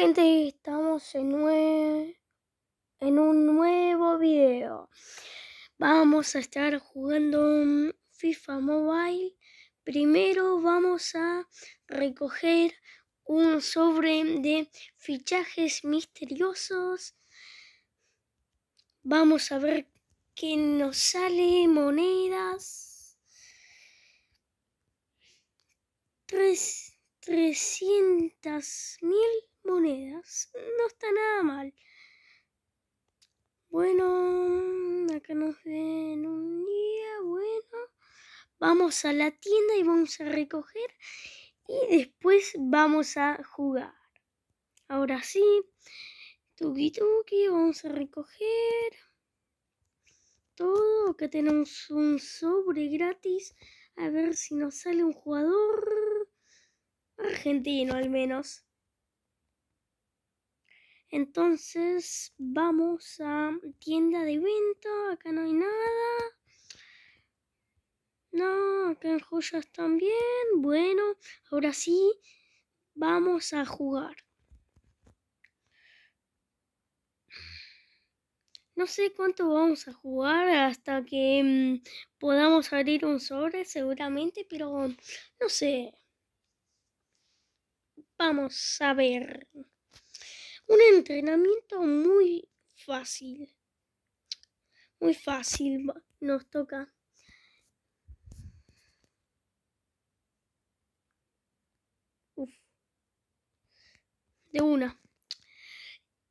gente, estamos en, en un nuevo video. Vamos a estar jugando FIFA Mobile. Primero vamos a recoger un sobre de fichajes misteriosos. Vamos a ver qué nos sale. Monedas. 3 300 mil monedas. No está nada mal. Bueno, acá nos ven un día. Bueno, vamos a la tienda y vamos a recoger. Y después vamos a jugar. Ahora sí, tuki tuki, vamos a recoger todo. Acá tenemos un sobre gratis. A ver si nos sale un jugador argentino al menos. Entonces vamos a tienda de venta. Acá no hay nada. No, acá en joyas también. Bueno, ahora sí, vamos a jugar. No sé cuánto vamos a jugar hasta que mm, podamos abrir un sobre seguramente, pero no sé. Vamos a ver un entrenamiento muy fácil. Muy fácil nos toca. De una.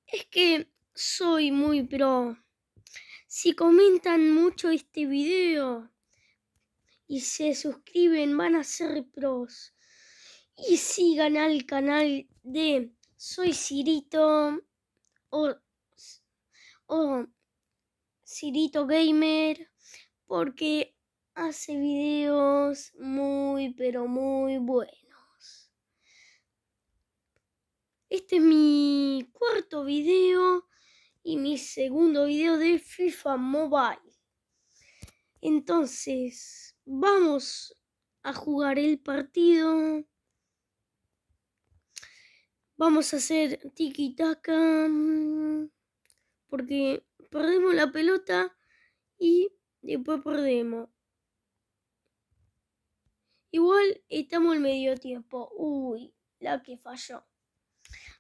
Es que soy muy pro. Si comentan mucho este video y se suscriben van a ser pros. Y sigan al canal de soy Cirito o, o Cirito Gamer porque hace videos muy pero muy buenos. Este es mi cuarto video y mi segundo video de FIFA Mobile. Entonces, vamos a jugar el partido Vamos a hacer tiki taka mm, porque perdemos la pelota y después perdemos. Igual estamos en medio tiempo. Uy, la que falló.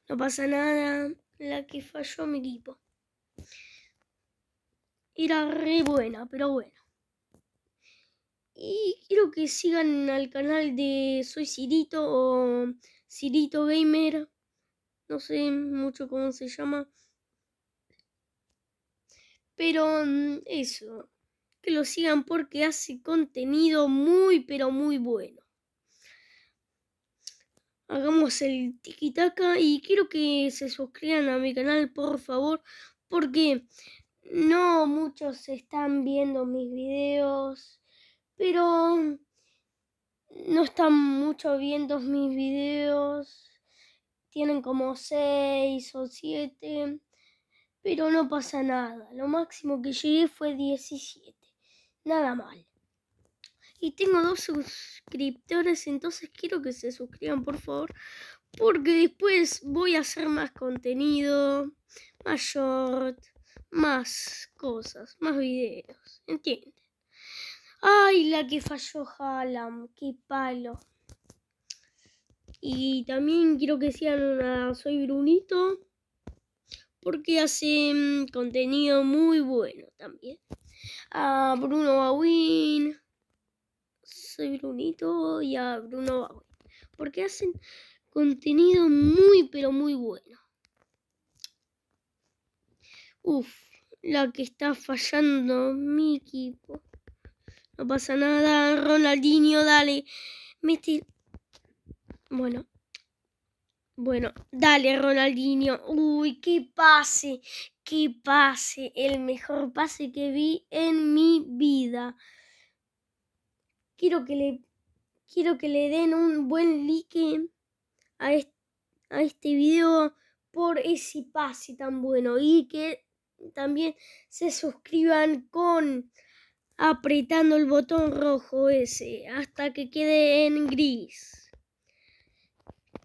No pasa nada. La que falló mi equipo. Era re buena, pero bueno. Y quiero que sigan al canal de Soy Cirito o Cirito Gamer no sé mucho cómo se llama. Pero mm, eso, que lo sigan porque hace contenido muy, pero muy bueno. Hagamos el tiki y quiero que se suscriban a mi canal, por favor, porque no muchos están viendo mis videos, pero no están mucho viendo mis videos tienen como 6 o 7, pero no pasa nada. Lo máximo que llegué fue 17, nada mal. Y tengo dos suscriptores, entonces quiero que se suscriban, por favor, porque después voy a hacer más contenido, más short, más cosas, más videos, ¿entienden? Ay, la que falló Halam, qué palo. Y también quiero que sean a Soy Brunito. Porque hacen mm, contenido muy bueno también. A ah, Bruno Bawin. Soy Brunito y a Bruno Bawin. Porque hacen contenido muy pero muy bueno. Uf, la que está fallando mi equipo. No pasa nada, Ronaldinho, dale. Mete bueno. Bueno, dale Ronaldinho. Uy, qué pase, qué pase. El mejor pase que vi en mi vida. Quiero que le, quiero que le den un buen like a este, a este video por ese pase tan bueno. Y que también se suscriban con apretando el botón rojo ese hasta que quede en gris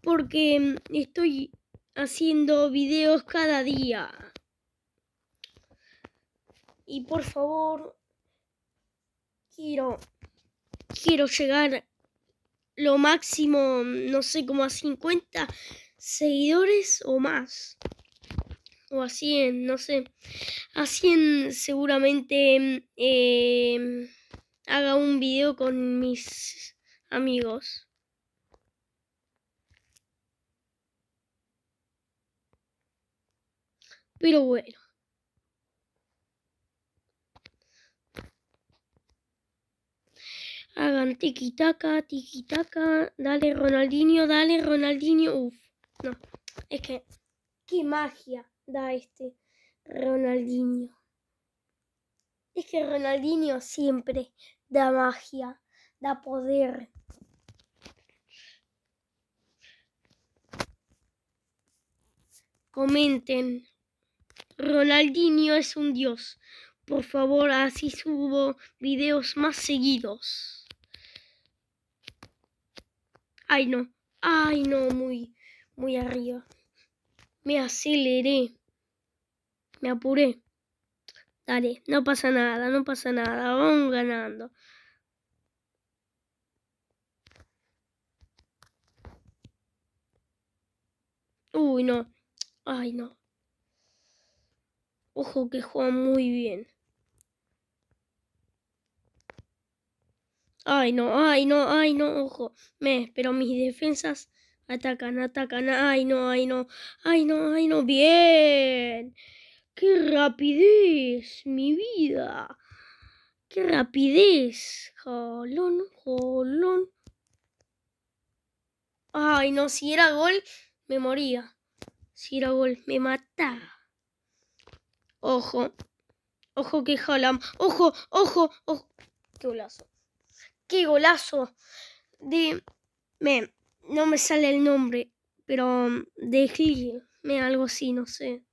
porque estoy haciendo videos cada día. Y por favor, quiero, quiero llegar lo máximo, no sé, como a 50 seguidores o más. O a 100, no sé. A 100 seguramente eh, haga un video con mis amigos. Pero bueno. Hagan tiki tiquitaca. Dale, Ronaldinho, dale, Ronaldinho. Uf, no. Es que, qué magia da este Ronaldinho. Es que Ronaldinho siempre da magia, da poder. Comenten. Ronaldinho es un dios. Por favor, así subo videos más seguidos. Ay, no. Ay, no, muy, muy arriba. Me aceleré. Me apuré. Dale, no pasa nada, no pasa nada. Vamos ganando. Uy, no. Ay, no. Ojo que juega muy bien. Ay, no, ay, no, ay, no, ojo. Me, pero mis defensas atacan, atacan. Ay, no, ay, no, ay, no, ay, no. Bien. ¡Qué rapidez, mi vida! ¡Qué rapidez! Jolón, jolón. Ay, no, si era gol, me moría. Si era gol, me mataba. Ojo. Ojo que jalam, Ojo, ojo, ojo. Qué golazo. Qué golazo. De... Me, no me sale el nombre. Pero um, de Me algo así, no sé.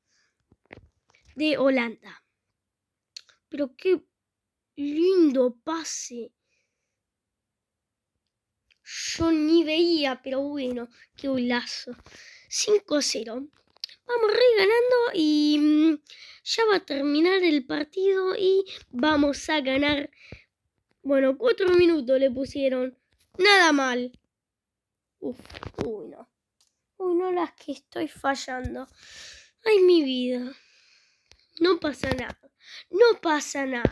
De Holanda. Pero qué lindo pase. Yo ni veía, pero bueno, qué golazo. 5-0. Vamos reganando y mm, ya va a terminar el partido y vamos a ganar. Bueno, cuatro minutos le pusieron. Nada mal. Uf, uy no. Uy no las que estoy fallando. Ay, mi vida. No pasa nada. No pasa nada.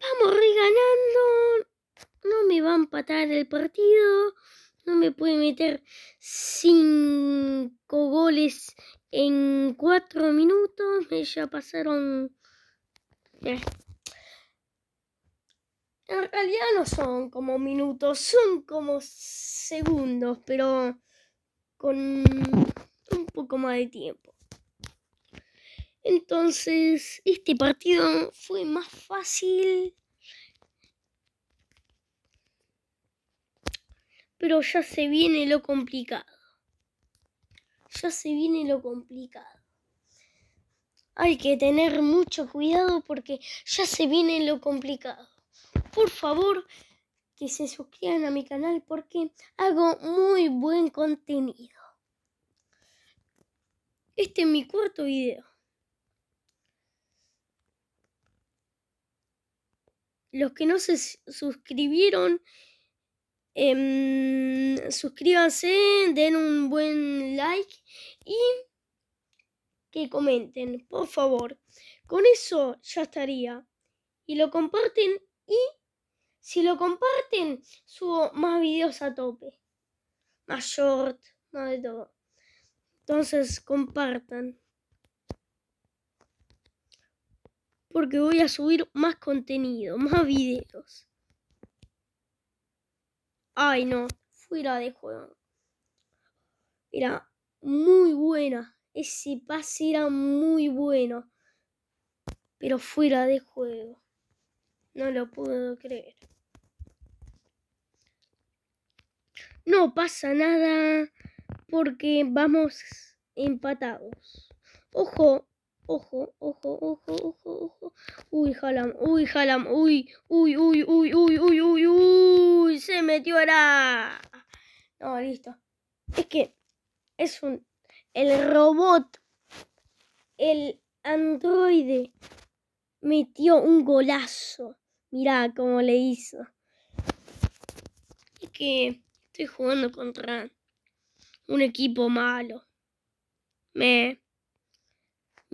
Vamos reganando. No me va a empatar el partido no me puede meter cinco goles en cuatro minutos. Ya pasaron... En realidad no son como minutos, son como segundos, pero con un poco más de tiempo. Entonces, este partido fue más fácil pero ya se viene lo complicado. Ya se viene lo complicado. Hay que tener mucho cuidado porque ya se viene lo complicado. Por favor, que se suscriban a mi canal porque hago muy buen contenido. Este es mi cuarto video. Los que no se suscribieron Em, suscríbanse, den un buen like y que comenten, por favor. Con eso ya estaría. Y lo comparten y si lo comparten subo más videos a tope. Más short, más de todo. Entonces compartan. Porque voy a subir más contenido, más videos. Ay, no. Fuera de juego. Era muy buena. Ese pase era muy bueno. Pero fuera de juego. No lo puedo creer. No pasa nada porque vamos empatados. Ojo, Ojo, ojo, ojo, ojo, ojo. Uy, Jalam, uy, Jalam, uy, uy, uy, uy, uy, uy, uy, uy, se metió ahora. No, listo. Es que es un. El robot, el androide, metió un golazo. Mirá cómo le hizo. Es que estoy jugando contra un equipo malo. Me.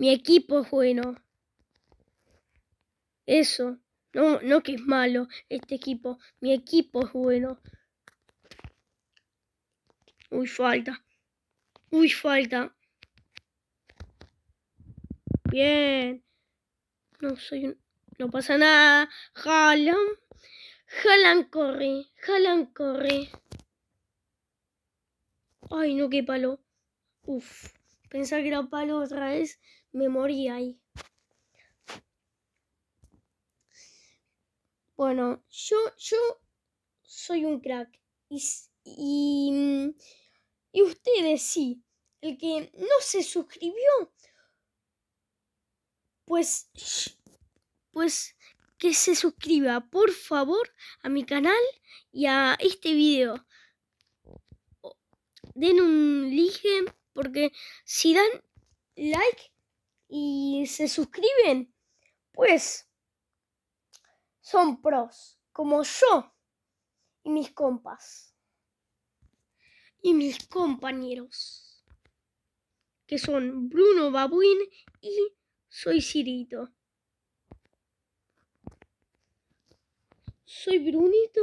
Mi equipo es bueno. Eso. No, no que es malo este equipo. Mi equipo es bueno. Uy, falta. Uy, falta. Bien. No soy un... No pasa nada. Jalan. Jalan corre. Jalan corre. Ay, no, qué palo. Uf. Pensaba que era palo otra vez me morí ahí. Bueno, yo, yo soy un crack. Y, y ustedes sí. El que no se suscribió, pues, pues que se suscriba, por favor, a mi canal y a este video. Den un like, porque si dan like y se suscriben, pues son pros, como yo y mis compas. Y mis compañeros, que son Bruno Babuín y soy Cirito. Soy Brunito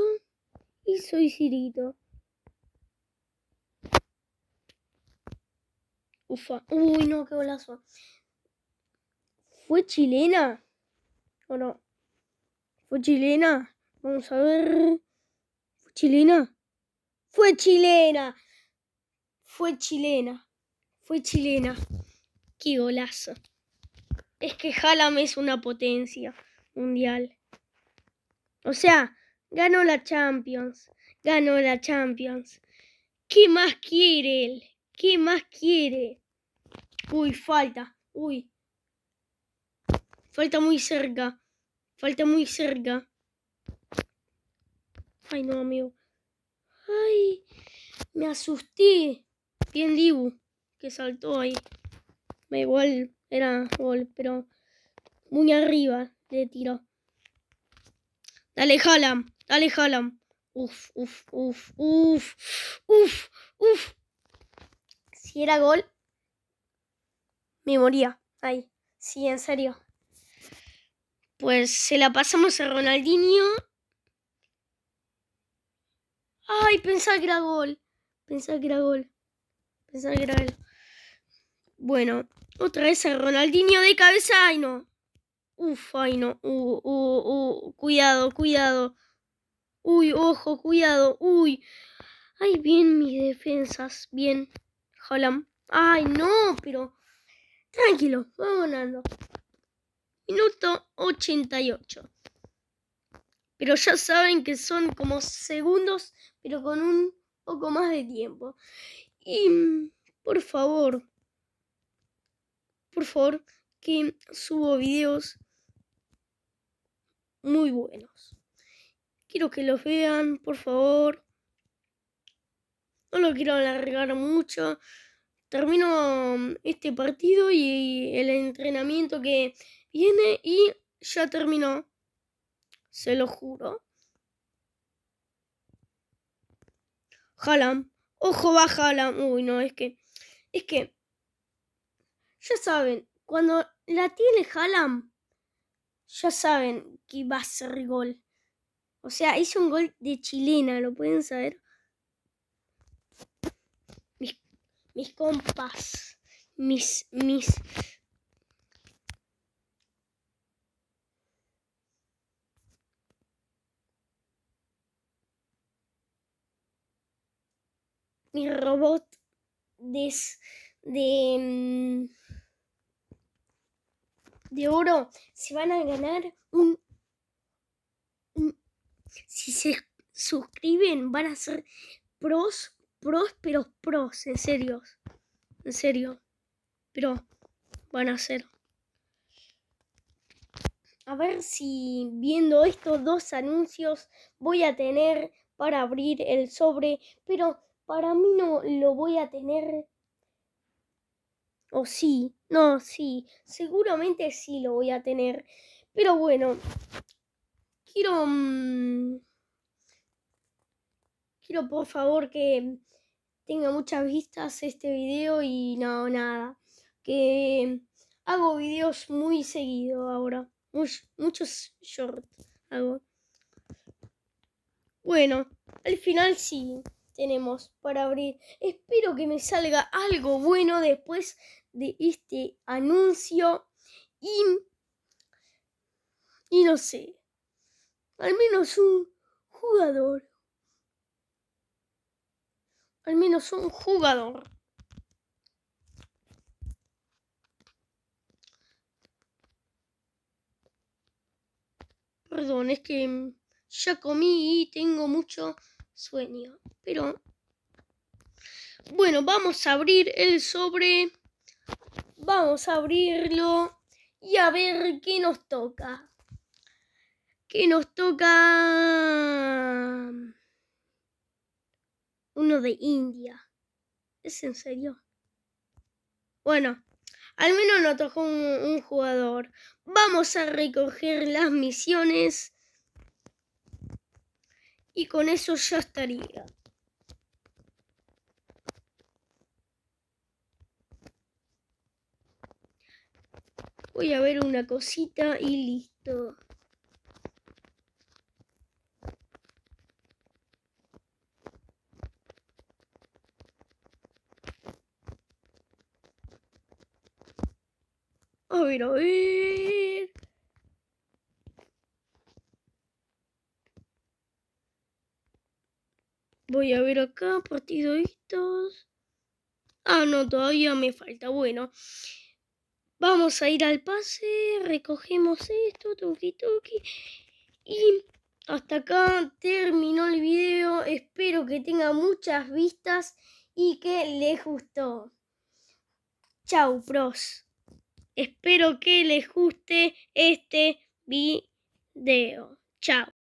y soy Cirito. Ufa. Uy, no, qué golazo. ¿Fue chilena? ¿O no? ¿Fue chilena? Vamos a ver. ¿Fue chilena? Fue chilena. Fue chilena. Fue chilena. Qué golazo. Es que Jalam es una potencia mundial. O sea, ganó la Champions. Ganó la Champions. ¿Qué más quiere él? ¿Qué más quiere? Uy, falta. Uy, Falta muy cerca. Falta muy cerca. Ay, no, amigo. Ay, me asusté. Bien Dibu, que saltó ahí. Me igual era gol, pero muy arriba le tiró. Dale, Jalam. Dale, Jalam. Uf, uf, uf, uf, uf, uf. Si era gol, me moría. Ay, sí, en serio. Pues se la pasamos a Ronaldinho. Ay, pensaba que era gol. Pensaba que era gol. Pensaba que era gol. Bueno, otra vez a Ronaldinho de cabeza. Ay, no. Uf, ay, no. Uh, uh, uh. Cuidado, cuidado. Uy, ojo, cuidado. Uy. Ay, bien mis defensas. Bien. Holland. Ay, no, pero... Tranquilo, vamos ganando minuto 88. Pero ya saben que son como segundos, pero con un poco más de tiempo. Y por favor, por favor, que subo videos muy buenos. Quiero que los vean, por favor. No lo quiero alargar mucho. Termino este partido y el entrenamiento que Viene y ya terminó. Se lo juro. Halam. Ojo va Halam. Uy, no, es que. Es que. Ya saben, cuando la tiene Halam, ya saben que va a ser gol. O sea, hizo un gol de chilena, ¿lo pueden saber? Mis, mis compas, mis, mis, mi robot de, de, mm, de oro se van a ganar un, un, si se suscriben van a ser pros pros pero pros en serio en serio pero van a ser a ver si viendo estos dos anuncios voy a tener para abrir el sobre pero para mí no lo voy a tener. O sí, no, sí, seguramente sí lo voy a tener. Pero bueno, quiero... Mm, quiero por favor que tenga muchas vistas este video y no, nada. Que hago videos muy seguido ahora. muchos shorts hago. Bueno, al final sí tenemos para abrir. Espero que me salga algo bueno después de este anuncio. Y, no sé, al menos un jugador. Al menos un jugador. Perdón, es que ya comí y tengo mucho sueño. Pero... Bueno, vamos a abrir el sobre. Vamos a abrirlo y a ver qué nos toca. ¿Qué nos toca? Uno de India. ¿Es en serio? Bueno, al menos nos tocó un jugador. Vamos a recoger las misiones y con eso ya estaría. Voy a ver una cosita y listo. A ver, a ver. Voy a ver acá, partido estos. Ah, no, todavía me falta. Bueno, vamos a ir al pase, recogemos esto, tuki toqui. Y hasta acá terminó el video. Espero que tenga muchas vistas y que les gustó. Chau, pros. Espero que les guste este video. Chao.